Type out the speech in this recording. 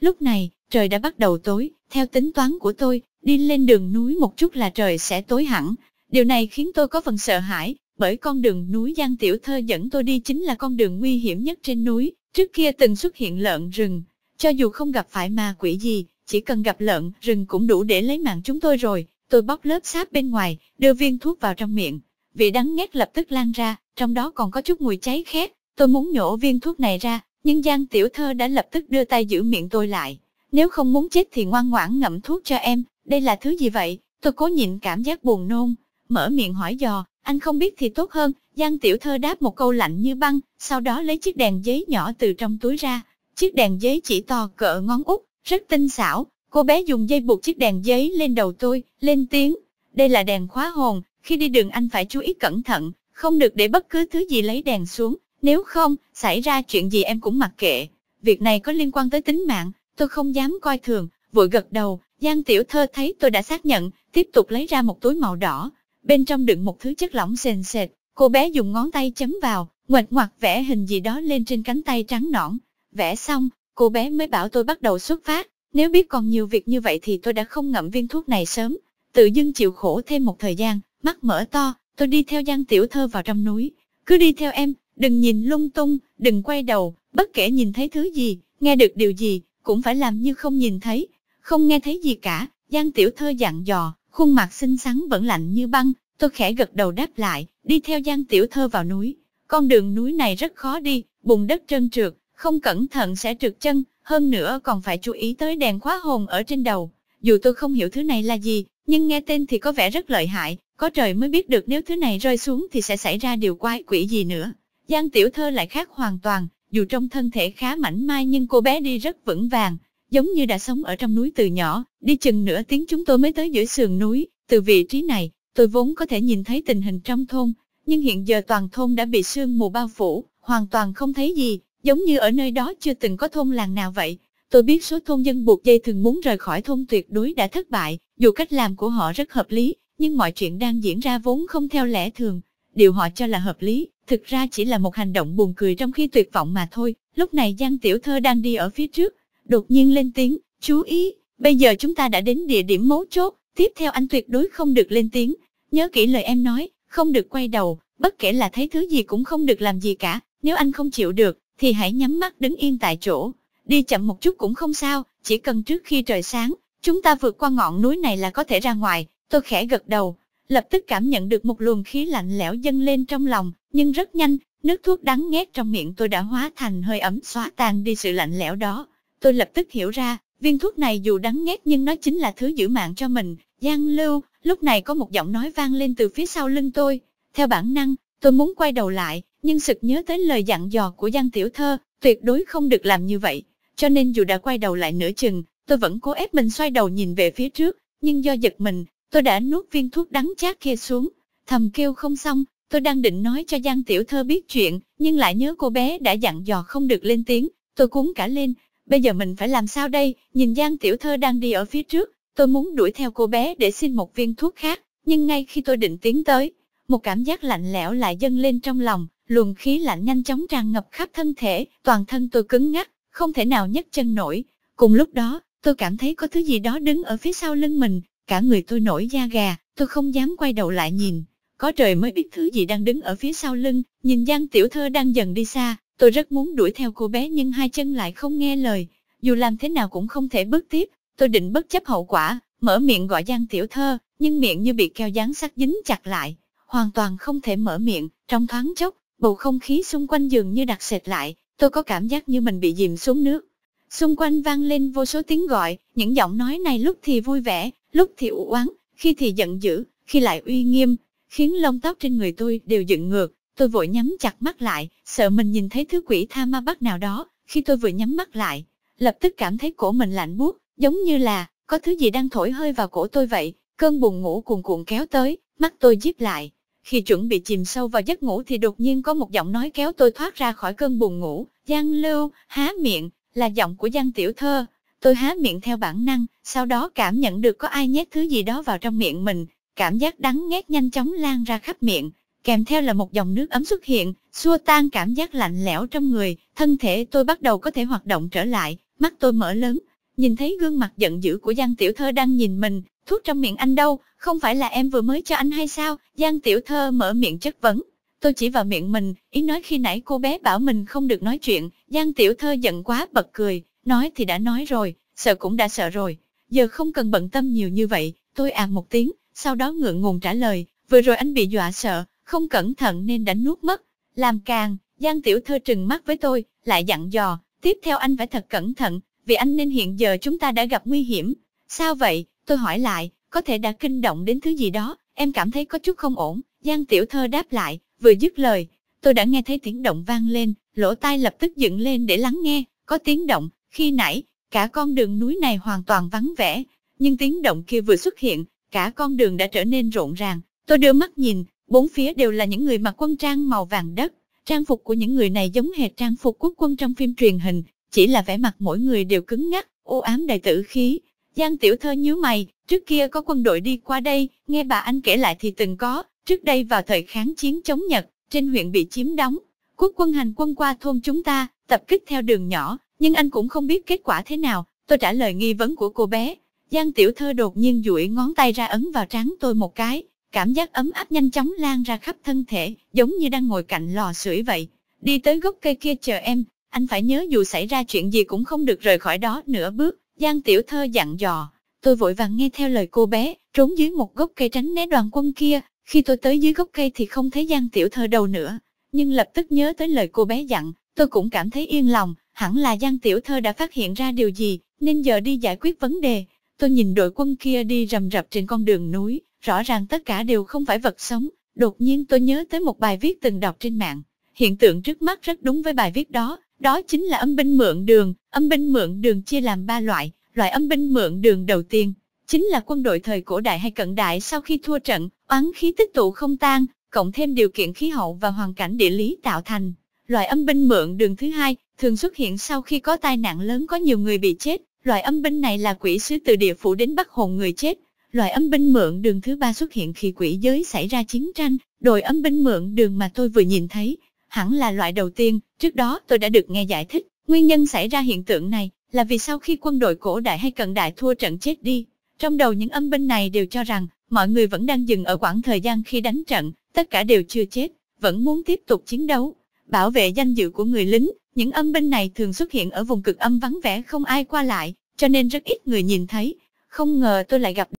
Lúc này, trời đã bắt đầu tối, theo tính toán của tôi, đi lên đường núi một chút là trời sẽ tối hẳn. Điều này khiến tôi có phần sợ hãi, bởi con đường núi Giang Tiểu Thơ dẫn tôi đi chính là con đường nguy hiểm nhất trên núi, trước kia từng xuất hiện lợn rừng. Cho dù không gặp phải ma quỷ gì, chỉ cần gặp lợn rừng cũng đủ để lấy mạng chúng tôi rồi. Tôi bóc lớp sáp bên ngoài, đưa viên thuốc vào trong miệng. Vị đắng ngắt lập tức lan ra, trong đó còn có chút mùi cháy khét. Tôi muốn nhổ viên thuốc này ra, nhưng Giang tiểu thơ đã lập tức đưa tay giữ miệng tôi lại. Nếu không muốn chết thì ngoan ngoãn ngậm thuốc cho em, đây là thứ gì vậy? Tôi cố nhịn cảm giác buồn nôn, mở miệng hỏi dò, anh không biết thì tốt hơn. Giang tiểu thơ đáp một câu lạnh như băng, sau đó lấy chiếc đèn giấy nhỏ từ trong túi ra. Chiếc đèn giấy chỉ to cỡ ngón út, rất tinh xảo. Cô bé dùng dây buộc chiếc đèn giấy lên đầu tôi, lên tiếng. Đây là đèn khóa hồn, khi đi đường anh phải chú ý cẩn thận, không được để bất cứ thứ gì lấy đèn xuống, nếu không, xảy ra chuyện gì em cũng mặc kệ. Việc này có liên quan tới tính mạng, tôi không dám coi thường, vội gật đầu. Giang tiểu thơ thấy tôi đã xác nhận, tiếp tục lấy ra một túi màu đỏ. Bên trong đựng một thứ chất lỏng sền sệt, cô bé dùng ngón tay chấm vào, ngoạch ngoạc vẽ hình gì đó lên trên cánh tay trắng nõn. Vẽ xong, cô bé mới bảo tôi bắt đầu xuất phát. Nếu biết còn nhiều việc như vậy thì tôi đã không ngậm viên thuốc này sớm. Tự dưng chịu khổ thêm một thời gian, mắt mở to, tôi đi theo Giang Tiểu Thơ vào trong núi. Cứ đi theo em, Đừng nhìn lung tung, đừng quay đầu, bất kể nhìn thấy thứ gì, nghe được điều gì, cũng phải làm như không nhìn thấy, không nghe thấy gì cả. Giang Tiểu Thơ dặn dò, khuôn mặt xinh xắn vẫn lạnh như băng, tôi khẽ gật đầu đáp lại, đi theo Giang Tiểu Thơ vào núi. Con đường núi này rất khó đi, bùn đất trơn trượt, không cẩn thận sẽ trượt chân, hơn nữa còn phải chú ý tới đèn khóa hồn ở trên đầu. Dù tôi không hiểu thứ này là gì, nhưng nghe tên thì có vẻ rất lợi hại, có trời mới biết được nếu thứ này rơi xuống thì sẽ xảy ra điều quái quỷ gì nữa. Giang Tiểu Thơ lại khác hoàn toàn, dù trong thân thể khá mảnh mai nhưng cô bé đi rất vững vàng, giống như đã sống ở trong núi từ nhỏ, đi chừng nửa tiếng chúng tôi mới tới giữa sườn núi, từ vị trí này, tôi vốn có thể nhìn thấy tình hình trong thôn, nhưng hiện giờ toàn thôn đã bị sương mù bao phủ, hoàn toàn không thấy gì, giống như ở nơi đó chưa từng có thôn làng nào vậy. Tôi biết số thôn dân buộc dây thường muốn rời khỏi thôn tuyệt đối đã thất bại, dù cách làm của họ rất hợp lý, nhưng mọi chuyện đang diễn ra vốn không theo lẽ thường, điều họ cho là hợp lý, thực ra chỉ là một hành động buồn cười trong khi tuyệt vọng mà thôi. Lúc này Giang Tiểu Thơ đang đi ở phía trước, đột nhiên lên tiếng, chú ý, bây giờ chúng ta đã đến địa điểm mấu chốt, tiếp theo anh tuyệt đối không được lên tiếng, nhớ kỹ lời em nói, không được quay đầu, bất kể là thấy thứ gì cũng không được làm gì cả, nếu anh không chịu được, thì hãy nhắm mắt đứng yên tại chỗ, đi chậm một chút cũng không sao, chỉ cần trước khi trời sáng, chúng ta vượt qua ngọn núi này là có thể ra ngoài, tôi khẽ gật đầu, lập tức cảm nhận được một luồng khí lạnh lẽo dâng lên trong lòng, nhưng rất nhanh, nước thuốc đắng nghét trong miệng tôi đã hóa thành hơi ấm xóa tan đi sự lạnh lẽo đó. Tôi lập tức hiểu ra, viên thuốc này dù đắng nghét nhưng nó chính là thứ giữ mạng cho mình. Giang Lưu, lúc này có một giọng nói vang lên từ phía sau lưng tôi. Theo bản năng, tôi muốn quay đầu lại, nhưng sực nhớ tới lời dặn dò của Giang Tiểu Thơ, tuyệt đối không được làm như vậy. Cho nên dù đã quay đầu lại nửa chừng, tôi vẫn cố ép mình xoay đầu nhìn về phía trước, nhưng do giật mình, tôi đã nuốt viên thuốc đắng chát kia xuống. Thầm kêu không xong, Tôi đang định nói cho Giang tiểu thơ biết chuyện, nhưng lại nhớ cô bé đã dặn dò không được lên tiếng, tôi cuốn cả lên. Bây giờ mình phải làm sao đây, nhìn Giang tiểu thơ đang đi ở phía trước, tôi muốn đuổi theo cô bé để xin một viên thuốc khác, nhưng ngay khi tôi định tiến tới, một cảm giác lạnh lẽo lại dâng lên trong lòng, luồng khí lạnh nhanh chóng tràn ngập khắp thân thể, toàn thân tôi cứng ngắc, không thể nào nhấc chân nổi. Cùng lúc đó, tôi cảm thấy có thứ gì đó đứng ở phía sau lưng mình, cả người tôi nổi da gà, tôi không dám quay đầu lại nhìn, có trời mới biết thứ gì đang đứng ở phía sau lưng, nhìn Giang Tiểu Thơ đang dần đi xa, tôi rất muốn đuổi theo cô bé nhưng hai chân lại không nghe lời, dù làm thế nào cũng không thể bước tiếp, tôi định bất chấp hậu quả, mở miệng gọi Giang Tiểu Thơ, nhưng miệng như bị keo dán sắt dính chặt lại, hoàn toàn không thể mở miệng, trong thoáng chốc, bầu không khí xung quanh giường như đặc sệt lại, tôi có cảm giác như mình bị dìm xuống nước. Xung quanh vang lên vô số tiếng gọi, những giọng nói này lúc thì vui vẻ, lúc thì u oán, khi thì giận dữ, khi lại uy nghiêm, khiến lông tóc trên người tôi đều dựng ngược. Tôi vội nhắm chặt mắt lại, sợ mình nhìn thấy thứ quỷ tha ma bắt nào đó. Khi tôi vừa nhắm mắt lại, lập tức cảm thấy cổ mình lạnh buốt, giống như là có thứ gì đang thổi hơi vào cổ tôi vậy. Cơn buồn ngủ cuồn cuộn kéo tới, mắt tôi díp lại. Khi chuẩn bị chìm sâu vào giấc ngủ thì đột nhiên có một giọng nói kéo tôi thoát ra khỏi cơn buồn ngủ. Giang Lưu, há miệng, là giọng của Giang Tiểu Thơ. Tôi há miệng theo bản năng, sau đó cảm nhận được có ai nhét thứ gì đó vào trong miệng mình, cảm giác đắng ngắt nhanh chóng lan ra khắp miệng, kèm theo là một dòng nước ấm xuất hiện, xua tan cảm giác lạnh lẽo trong người, thân thể tôi bắt đầu có thể hoạt động trở lại, mắt tôi mở lớn, nhìn thấy gương mặt giận dữ của Giang Tiểu Thơ đang nhìn mình, thuốc trong miệng anh đâu, không phải là em vừa mới cho anh hay sao, Giang Tiểu Thơ mở miệng chất vấn. Tôi chỉ vào miệng mình, ý nói khi nãy cô bé bảo mình không được nói chuyện, Giang Tiểu Thơ giận quá bật cười, nói thì đã nói rồi, sợ cũng đã sợ rồi, giờ không cần bận tâm nhiều như vậy, tôi à một tiếng, sau đó ngượng ngùng trả lời, vừa rồi anh bị dọa sợ, không cẩn thận nên đã nuốt mất. Làm càng, Giang Tiểu Thơ trừng mắt với tôi, lại dặn dò, tiếp theo anh phải thật cẩn thận, vì anh nên hiện giờ chúng ta đã gặp nguy hiểm. Sao vậy? Tôi hỏi lại, có thể đã kinh động đến thứ gì đó, em cảm thấy có chút không ổn. Giang Tiểu Thơ đáp lại, vừa dứt lời, tôi đã nghe thấy tiếng động vang lên, lỗ tai lập tức dựng lên để lắng nghe, có tiếng động, khi nãy, cả con đường núi này hoàn toàn vắng vẻ, nhưng tiếng động kia vừa xuất hiện, Cả con đường đã trở nên rộn ràng, tôi đưa mắt nhìn, bốn phía đều là những người mặc quân trang màu vàng đất. Trang phục của những người này giống hệt trang phục quốc quân trong phim truyền hình, chỉ là vẻ mặt mỗi người đều cứng ngắc, u ám đầy tử khí. Giang tiểu thơ nhíu mày, trước kia có quân đội đi qua đây, nghe bà anh kể lại thì từng có, trước đây vào thời kháng chiến chống Nhật, trên huyện bị chiếm đóng. Quốc quân hành quân qua thôn chúng ta, tập kích theo đường nhỏ, nhưng anh cũng không biết kết quả thế nào. Tôi trả lời nghi vấn của cô bé, Giang tiểu thơ đột nhiên duỗi ngón tay ra ấn vào trán tôi một cái, cảm giác ấm áp nhanh chóng lan ra khắp thân thể, giống như đang ngồi cạnh lò sưởi vậy. Đi tới gốc cây kia chờ em, anh phải nhớ dù xảy ra chuyện gì cũng không được rời khỏi đó nửa bước, Giang tiểu thơ dặn dò. Tôi vội vàng nghe theo lời cô bé, trốn dưới một gốc cây tránh né đoàn quân kia, khi tôi tới dưới gốc cây thì không thấy Giang tiểu thơ đâu nữa. Nhưng lập tức nhớ tới lời cô bé dặn, tôi cũng cảm thấy yên lòng, hẳn là Giang tiểu thơ đã phát hiện ra điều gì, nên giờ đi giải quyết vấn đề, Tôi nhìn đội quân kia đi rầm rập trên con đường núi, rõ ràng tất cả đều không phải vật sống. Đột nhiên tôi nhớ tới một bài viết từng đọc trên mạng. Hiện tượng trước mắt rất đúng với bài viết đó, đó chính là âm binh mượn đường. Âm binh mượn đường chia làm ba loại, loại âm binh mượn đường đầu tiên chính là quân đội thời cổ đại hay cận đại sau khi thua trận, oán khí tích tụ không tan, cộng thêm điều kiện khí hậu và hoàn cảnh địa lý tạo thành. Loại âm binh mượn đường thứ hai thường xuất hiện sau khi có tai nạn lớn có nhiều người bị chết, Loại âm binh này là quỷ sứ từ địa phủ đến bắt hồn người chết. Loại âm binh mượn đường thứ ba xuất hiện khi quỷ giới xảy ra chiến tranh, đội âm binh mượn đường mà tôi vừa nhìn thấy, hẳn là loại đầu tiên, trước đó tôi đã được nghe giải thích, nguyên nhân xảy ra hiện tượng này là vì sau khi quân đội cổ đại hay cận đại thua trận chết đi, trong đầu những âm binh này đều cho rằng mọi người vẫn đang dừng ở quãng thời gian khi đánh trận, tất cả đều chưa chết, vẫn muốn tiếp tục chiến đấu, bảo vệ danh dự của người lính, những âm binh này thường xuất hiện ở vùng cực âm vắng vẻ không ai qua lại, cho nên rất ít người nhìn thấy. Không ngờ tôi lại gặp